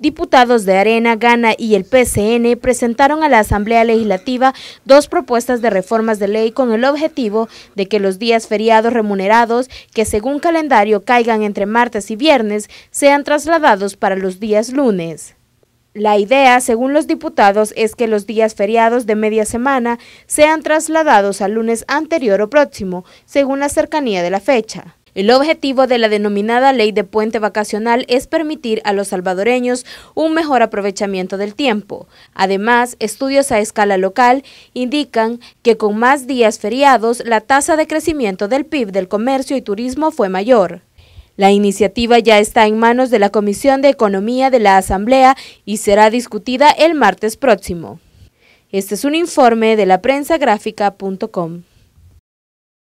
Diputados de Arena, Gana y el PCN presentaron a la Asamblea Legislativa dos propuestas de reformas de ley con el objetivo de que los días feriados remunerados, que según calendario caigan entre martes y viernes, sean trasladados para los días lunes. La idea, según los diputados, es que los días feriados de media semana sean trasladados al lunes anterior o próximo, según la cercanía de la fecha. El objetivo de la denominada Ley de Puente Vacacional es permitir a los salvadoreños un mejor aprovechamiento del tiempo. Además, estudios a escala local indican que con más días feriados, la tasa de crecimiento del PIB del comercio y turismo fue mayor. La iniciativa ya está en manos de la Comisión de Economía de la Asamblea y será discutida el martes próximo. Este es un informe de la